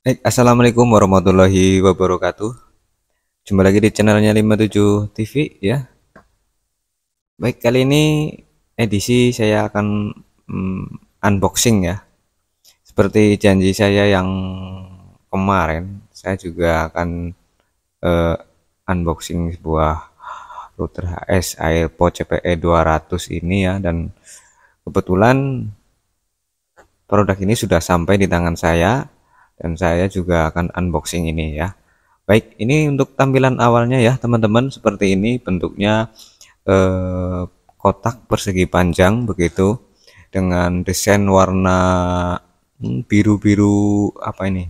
Baik, eh, Assalamualaikum warahmatullahi wabarakatuh Jumpa lagi di channelnya 57 TV ya Baik, kali ini edisi saya akan mm, unboxing ya Seperti janji saya yang kemarin Saya juga akan uh, unboxing sebuah router HS Airpo CPE 200 ini ya Dan kebetulan produk ini sudah sampai di tangan saya dan saya juga akan unboxing ini ya baik ini untuk tampilan awalnya ya teman-teman seperti ini bentuknya eh, kotak persegi panjang begitu dengan desain warna hmm, biru-biru hmm, apa ini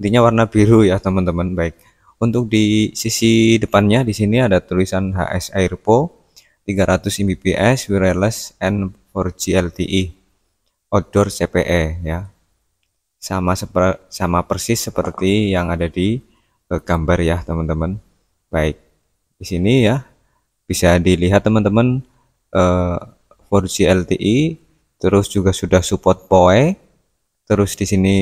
intinya warna biru ya teman-teman baik untuk di sisi depannya di sini ada tulisan HS Airpo 300 Mbps wireless and 4G LTE outdoor CPE ya sama seper, sama persis seperti yang ada di eh, gambar ya teman-teman baik di sini ya bisa dilihat teman-teman eh, 4G LTE terus juga sudah support PoE terus di sini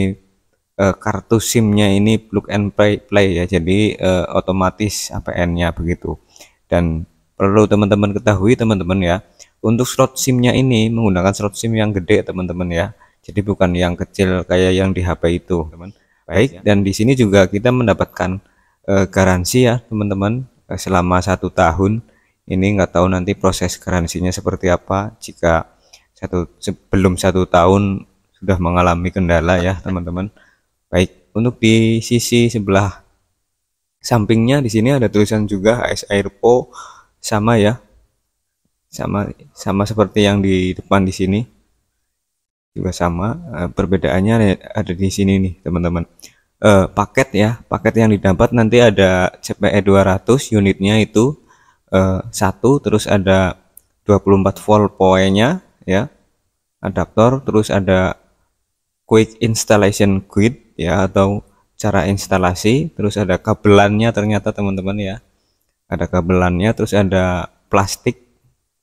eh, kartu SIM-nya ini plug and play, play ya jadi eh, otomatis APN-nya begitu dan perlu teman-teman ketahui teman-teman ya untuk slot SIM-nya ini menggunakan slot SIM yang gede teman-teman ya jadi bukan yang kecil kayak yang di HP itu, teman. Baik, iya. dan di sini juga kita mendapatkan uh, garansi ya, teman-teman, eh, selama satu tahun. Ini nggak tahu nanti proses garansinya seperti apa. Jika satu sebelum satu tahun sudah mengalami kendala ya, teman-teman. Baik, untuk di sisi sebelah sampingnya di sini ada tulisan juga HS Airpo sama ya, sama sama seperti yang di depan di sini juga sama uh, perbedaannya ada di sini nih teman-teman uh, paket ya paket yang didapat nanti ada CPE 200 unitnya itu eh, satu terus ada 24 volt poinnya ya adaptor terus ada quick installation grid ya atau cara instalasi terus ada kabelannya ternyata teman-teman ya ada kabelannya terus ada plastik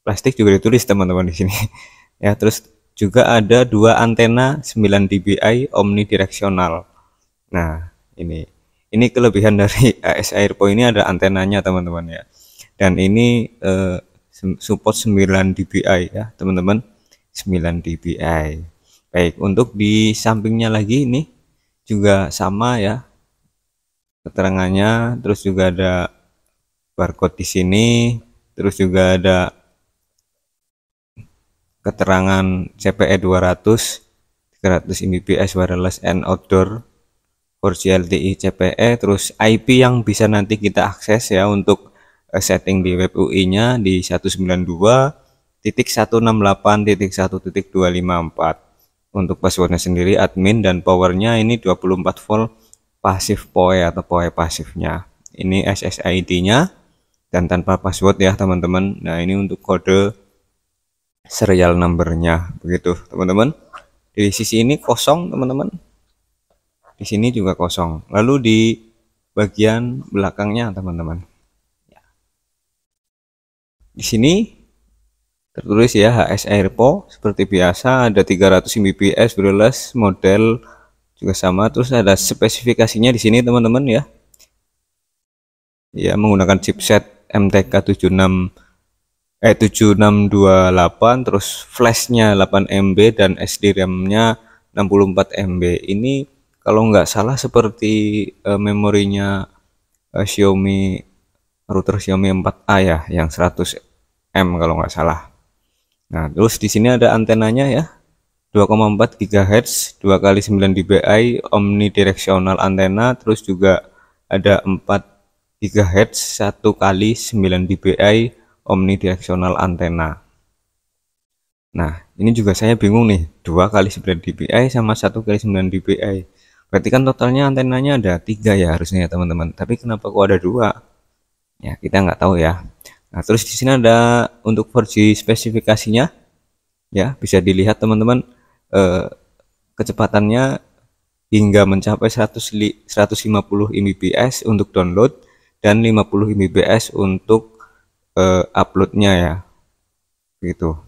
plastik juga ditulis teman-teman di sini ya terus juga ada dua antena 9 dBi omnidireksional. Nah, ini ini kelebihan dari AS Airpo ini ada antenanya teman-teman ya. Dan ini eh, support 9 dBi ya, teman-teman. 9 dBi. Baik, untuk di sampingnya lagi ini juga sama ya. Keterangannya terus juga ada barcode di sini, terus juga ada keterangan CPE 200 300 Mbps wireless and outdoor 4G LTE CPE terus IP yang bisa nanti kita akses ya untuk eh, setting di web UI nya di 192.168.1.254 untuk passwordnya sendiri admin dan powernya ini 24 volt pasif PoE atau PoE pasifnya ini SSID nya dan tanpa password ya teman-teman nah ini untuk kode serial numbernya begitu teman-teman di sisi ini kosong teman-teman di sini juga kosong lalu di bagian belakangnya teman-teman ya. di sini tertulis ya HS Airpo seperti biasa ada 300 Mbps wireless model juga sama terus ada spesifikasinya di sini teman-teman ya ya menggunakan chipset MTK 76 eh 7628 terus flashnya 8 MB dan SD RAM-nya 64 MB ini kalau nggak salah seperti uh, memorinya uh, Xiaomi router Xiaomi 4A ya yang 100 M kalau nggak salah nah terus di sini ada antenanya ya 2,4 GHz 2 kali 9 dBi omnidirectional antena terus juga ada 4 GHz 1 kali 9 dBi omnidireksional antena. Nah, ini juga saya bingung nih, 2 kali 9 dpi sama 1 kali 9 dpi. Berarti kan totalnya antenanya ada 3 ya harusnya ya teman-teman. Tapi kenapa kok ada 2? Ya, kita nggak tahu ya. Nah, terus di sini ada untuk versi spesifikasinya. Ya, bisa dilihat teman-teman eh, kecepatannya hingga mencapai 100, 150 Mbps untuk download dan 50 Mbps untuk uh, uploadnya ya gitu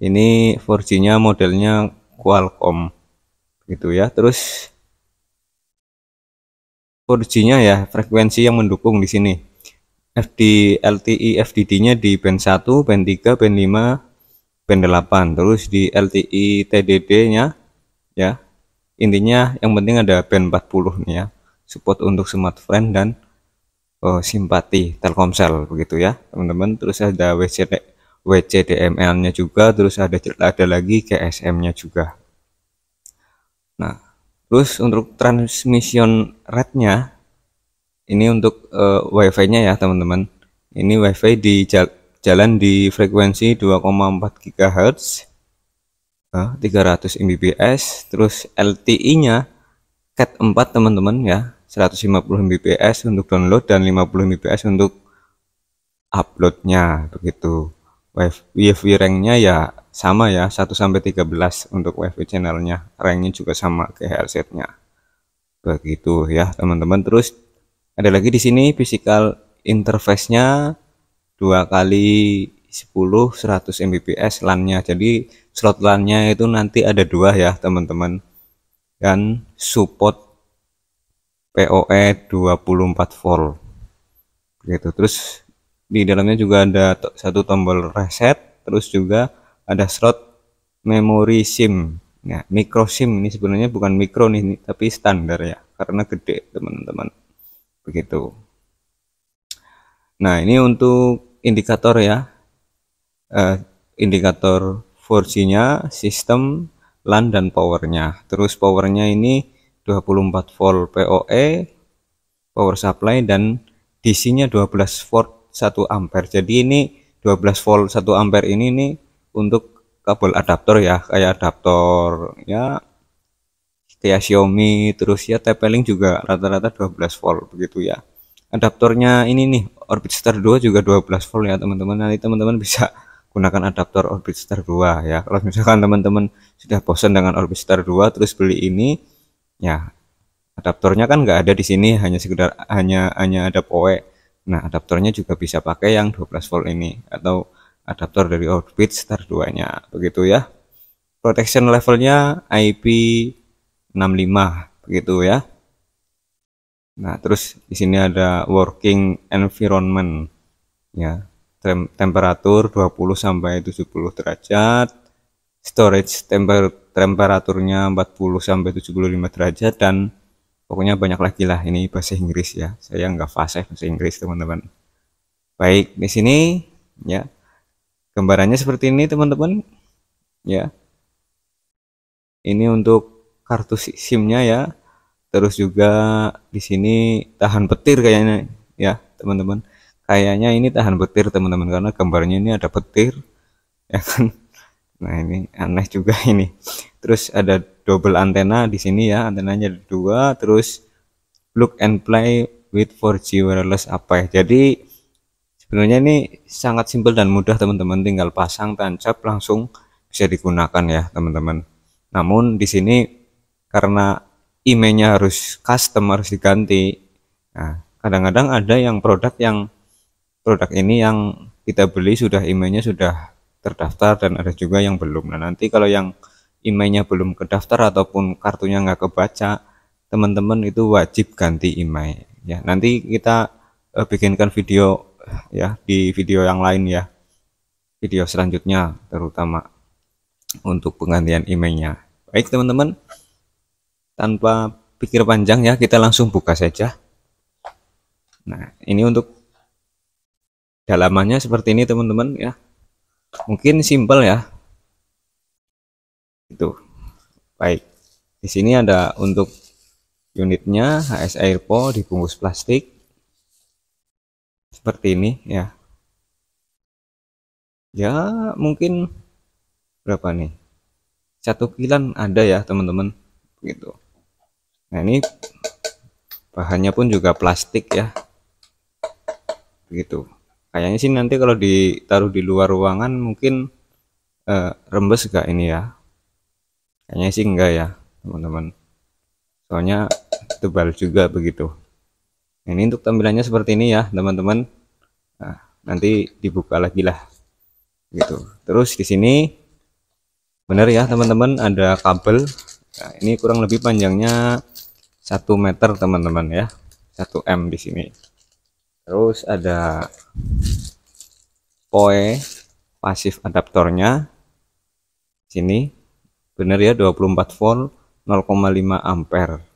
ini 4G nya modelnya Qualcomm gitu ya terus 4G nya ya frekuensi yang mendukung di sini FD LTE FDD nya di band 1 band 3 band 5 band 8 terus di LTE TDD nya ya intinya yang penting ada band 40 nih ya support untuk smartphone dan uh, simpati Telkomsel begitu ya teman-teman terus ada WCD WCDML-nya juga terus ada ada lagi GSM-nya juga nah terus untuk transmission rate-nya ini untuk uh, WiFi-nya ya teman-teman. Ini WiFi di jalan di frekuensi 2,4 GHz, 300 Mbps. Terus lte nya Cat 4 teman-teman ya. 150 Mbps untuk download dan 50 Mbps untuk uploadnya begitu WiFi ranknya ya sama ya 1 sampai 13 untuk WiFi channelnya ranknya juga sama ke headsetnya begitu ya teman-teman terus ada lagi di sini physical interface nya dua kali 10 100 Mbps LAN nya jadi slot LAN nya itu nanti ada dua ya teman-teman dan support POE 24 volt gitu terus di dalamnya juga ada satu tombol reset terus juga ada slot memory SIM ya micro SIM ini sebenarnya bukan mikro nih tapi standar ya karena gede teman-teman begitu nah ini untuk indikator ya eh, indikator 4G nya sistem LAN dan powernya terus powernya ini 24 volt POE power supply dan DC-nya 12 volt 1 ampere. Jadi ini 12 volt 1 ampere ini nih untuk kabel adaptor ya, kayak adaptor ya kayak Xiaomi terus ya TP-Link juga rata-rata 12 volt begitu ya. Adaptornya ini nih Orbit Star 2 juga 12 volt ya teman-teman. Nanti teman-teman bisa gunakan adaptor Orbit Star 2 ya. Kalau misalkan teman-teman sudah bosan dengan Orbit Star 2 terus beli ini ya adaptornya kan nggak ada di sini hanya sekedar hanya hanya ada poe nah adaptornya juga bisa pakai yang 12 volt ini atau adaptor dari outfit star 2 nya begitu ya protection levelnya IP65 begitu ya nah terus di sini ada working environment ya tem temperatur 20 sampai 70 derajat storage temper temperaturnya 40 sampai 75 derajat dan pokoknya banyak lagi lah ini bahasa Inggris ya. Saya nggak fasih bahasa Inggris teman-teman. Baik, di sini ya. Gambarannya seperti ini teman-teman. Ya. Ini untuk kartu SIM-nya ya. Terus juga di sini tahan petir kayaknya ya, teman-teman. Kayaknya ini tahan petir teman-teman karena gambarnya ini ada petir ya kan Nah ini aneh juga ini. Terus ada double antena di sini ya, antenanya ada dua. Terus plug and play with 4G wireless apa ya. Jadi sebenarnya ini sangat simpel dan mudah teman-teman. Tinggal pasang tancap langsung bisa digunakan ya teman-teman. Namun di sini karena emailnya harus custom harus diganti. Nah kadang-kadang ada yang produk yang produk ini yang kita beli sudah emailnya sudah terdaftar dan ada juga yang belum. Nah, nanti kalau yang emailnya belum kedaftar ataupun kartunya nggak kebaca, teman-teman itu wajib ganti email. Ya, nanti kita uh, bikinkan video ya di video yang lain ya. Video selanjutnya terutama untuk penggantian emailnya. Baik, teman-teman. Tanpa pikir panjang ya, kita langsung buka saja. Nah, ini untuk dalamannya seperti ini teman-teman ya mungkin simpel ya itu baik di sini ada untuk unitnya HS Airpo dibungkus plastik seperti ini ya ya mungkin berapa nih satu kilan ada ya teman-teman gitu nah ini bahannya pun juga plastik ya begitu kayaknya sih nanti kalau ditaruh di luar ruangan mungkin uh, rembes gak ini ya kayaknya sih enggak ya teman-teman soalnya tebal juga begitu ini untuk tampilannya seperti ini ya teman-teman nah, nanti dibuka lagi lah gitu terus di sini benar ya teman-teman ada kabel nah, ini kurang lebih panjangnya 1 meter teman-teman ya 1 M di sini terus ada POE pasif adaptornya sini benar ya 24 volt 0,5 ampere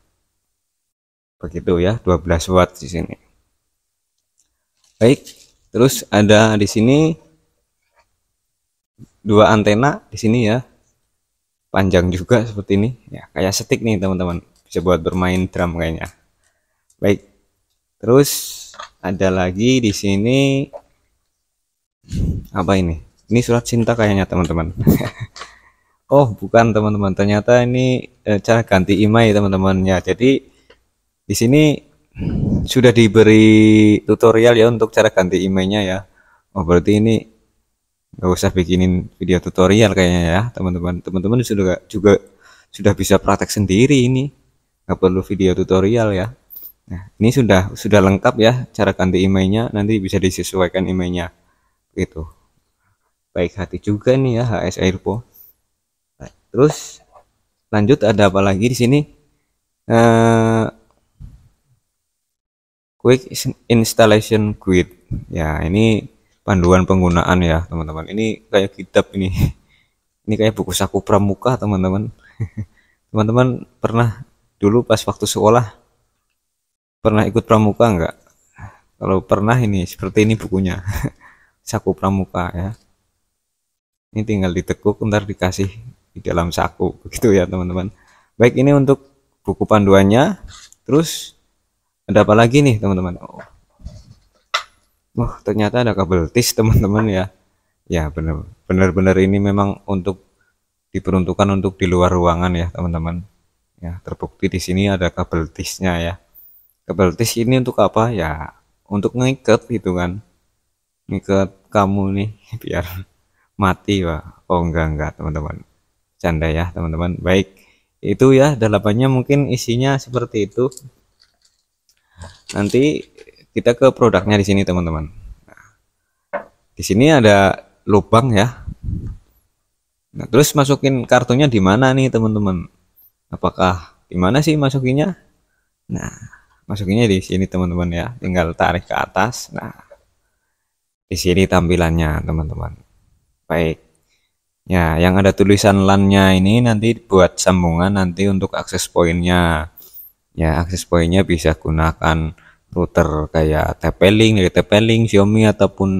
begitu ya 12 watt di sini baik terus ada di sini dua antena di sini ya panjang juga seperti ini ya kayak stick nih teman-teman bisa buat bermain drum kayaknya baik terus ada lagi di sini apa ini ini surat cinta kayaknya teman-teman oh bukan teman-teman ternyata ini eh, cara ganti email teman-teman ya jadi di sini sudah diberi tutorial ya untuk cara ganti emailnya ya oh berarti ini nggak usah bikinin video tutorial kayaknya ya teman-teman teman-teman sudah juga sudah bisa praktek sendiri ini nggak perlu video tutorial ya Nah, ini sudah sudah lengkap ya cara ganti emailnya. Nanti bisa disesuaikan emailnya. Gitu. Baik hati juga nih ya HS Airpo. Nah, terus lanjut ada apa lagi di sini? Uh, quick installation guide. Ya, ini panduan penggunaan ya, teman-teman. Ini kayak kitab ini. Ini kayak buku saku pramuka, teman-teman. Teman-teman pernah dulu pas waktu sekolah pernah ikut pramuka enggak kalau pernah ini seperti ini bukunya saku pramuka ya ini tinggal ditekuk ntar dikasih di dalam saku begitu ya teman-teman baik ini untuk buku panduannya terus ada apa lagi nih teman-teman oh. oh ternyata ada kabel tis teman-teman ya ya bener bener-bener ini memang untuk diperuntukkan untuk di luar ruangan ya teman-teman ya terbukti di sini ada kabel tisnya ya kabel tis ini untuk apa ya untuk ngikat gitu kan ngikat kamu nih biar mati pak oh enggak enggak teman-teman canda ya teman-teman baik itu ya dalapannya mungkin isinya seperti itu nanti kita ke produknya di sini teman-teman nah, di sini ada lubang ya nah terus masukin kartunya di mana nih teman-teman apakah di mana sih masukinya? nah masukinnya di sini teman-teman ya tinggal tarik ke atas nah di sini tampilannya teman-teman baik ya yang ada tulisan LAN-nya ini nanti buat sambungan nanti untuk akses poinnya ya akses poinnya bisa gunakan router kayak TP-Link dari TP-Link Xiaomi ataupun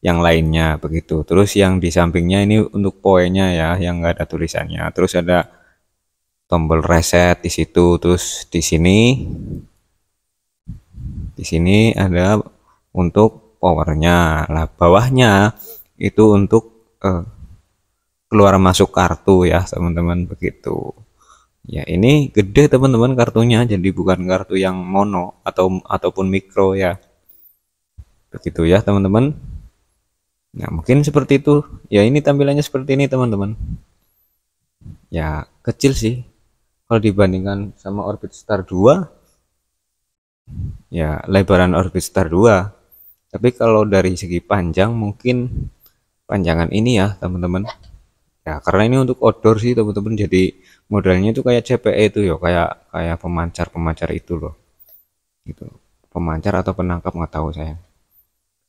yang lainnya begitu terus yang di sampingnya ini untuk poinnya ya yang enggak ada tulisannya terus ada tombol reset di situ terus di sini di sini ada untuk powernya. Lah bawahnya itu untuk eh, keluar masuk kartu ya teman-teman begitu. Ya ini gede teman-teman kartunya jadi bukan kartu yang mono atau ataupun mikro ya. Begitu ya teman-teman. Nah mungkin seperti itu. Ya ini tampilannya seperti ini teman-teman. Ya kecil sih kalau dibandingkan sama Orbit Star 2 ya lebaran orbit star 2 tapi kalau dari segi panjang mungkin panjangan ini ya teman-teman ya karena ini untuk outdoor sih teman-teman jadi modelnya itu kayak CPE itu ya kayak kayak pemancar-pemancar itu loh gitu pemancar atau penangkap nggak tahu saya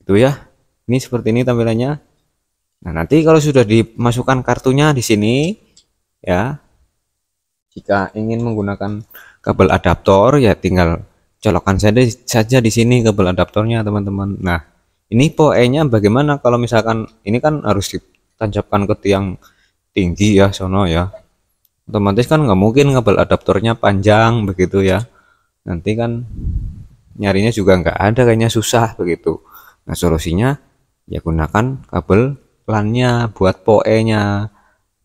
itu ya ini seperti ini tampilannya nah nanti kalau sudah dimasukkan kartunya di sini ya jika ingin menggunakan kabel adaptor ya tinggal colokan saja saja di sini kabel adaptornya teman-teman nah ini poe-nya bagaimana kalau misalkan ini kan harus ditancapkan ke tiang tinggi ya sono ya otomatis kan nggak mungkin kabel adaptornya panjang begitu ya nanti kan nyarinya juga nggak ada kayaknya susah begitu nah solusinya ya gunakan kabel lannya buat poe-nya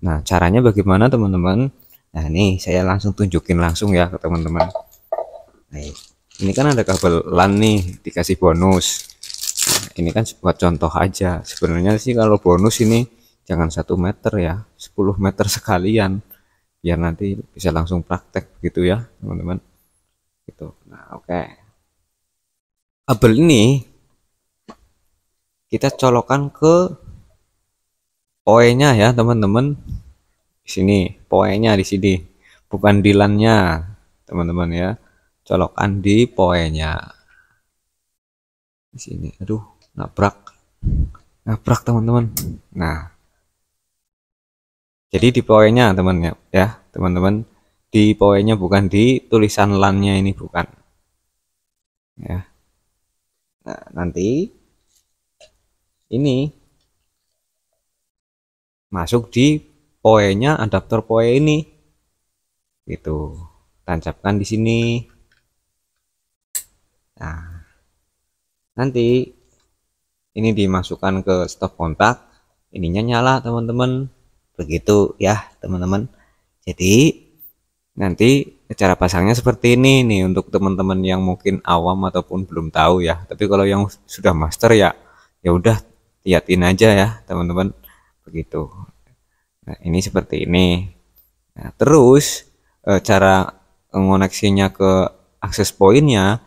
nah caranya bagaimana teman-teman nah ini saya langsung tunjukin langsung ya ke teman-teman baik ini kan ada kabel LAN nih dikasih bonus ini kan buat contoh aja sebenarnya sih kalau bonus ini jangan satu meter ya 10 meter sekalian biar nanti bisa langsung praktek gitu ya teman-teman gitu nah oke okay. kabel ini kita colokan ke poenya ya teman-teman di sini poenya di sini bukan dilannya teman-teman ya colokan di poenya di sini aduh nabrak nabrak teman-teman nah jadi di poenya teman ya, ya teman-teman di poenya bukan di tulisan lannya ini bukan ya nah nanti ini masuk di poenya adaptor poe ini gitu tancapkan di sini Nah, nanti ini dimasukkan ke stop kontak, ininya nyala teman-teman. Begitu ya teman-teman. Jadi nanti cara pasangnya seperti ini nih untuk teman-teman yang mungkin awam ataupun belum tahu ya tapi kalau yang sudah master ya ya udah liatin aja ya teman-teman begitu nah ini seperti ini nah terus eh, cara ngoneksinya ke akses poinnya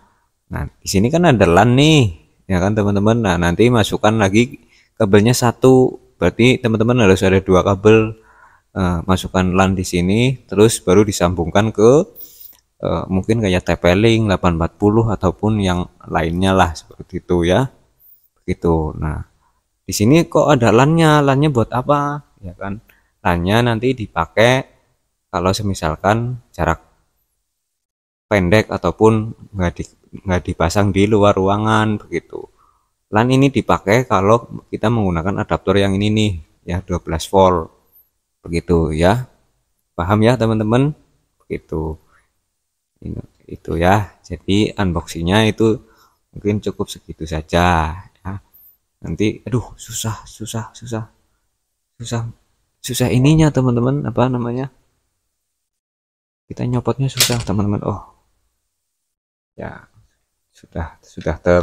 Nah, di sini kan ada LAN nih, ya kan teman-teman. Nah, nanti masukkan lagi kabelnya satu. Berarti teman-teman harus ada dua kabel. Uh, masukkan LAN di sini, terus baru disambungkan ke uh, mungkin kayak TP-Link 840 ataupun yang lainnya lah seperti itu ya. Begitu. Nah, di sini kok ada LAN-nya? LAN-nya buat apa? Ya kan. LAN-nya nanti dipakai kalau semisalkan jarak pendek ataupun nggak di, nggak dipasang di luar ruangan begitu lan ini dipakai kalau kita menggunakan adaptor yang ini nih ya 12 volt begitu ya paham ya teman-teman begitu ini, itu ya jadi unboxingnya itu mungkin cukup segitu saja ya. nanti aduh susah susah susah susah susah ininya teman-teman apa namanya kita nyopotnya susah teman-teman oh ya sudah sudah ter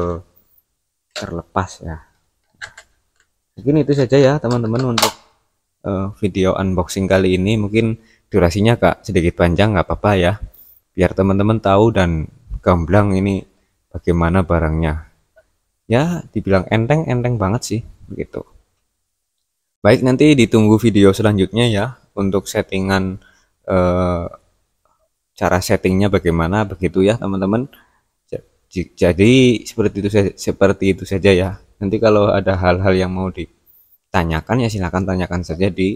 terlepas ya mungkin itu saja ya teman-teman untuk uh, video unboxing kali ini mungkin durasinya kak sedikit panjang nggak apa-apa ya biar teman-teman tahu dan gamblang ini bagaimana barangnya ya dibilang enteng enteng banget sih begitu baik nanti ditunggu video selanjutnya ya untuk settingan uh, cara settingnya bagaimana begitu ya teman-teman jadi seperti itu seperti itu saja ya. Nanti kalau ada hal-hal yang mau ditanyakan ya silahkan tanyakan saja di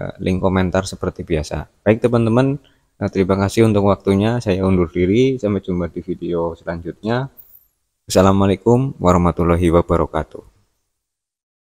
eh, link komentar seperti biasa. Baik teman-teman, eh, terima kasih untuk waktunya. Saya undur diri. Sampai jumpa di video selanjutnya. Assalamualaikum warahmatullahi wabarakatuh.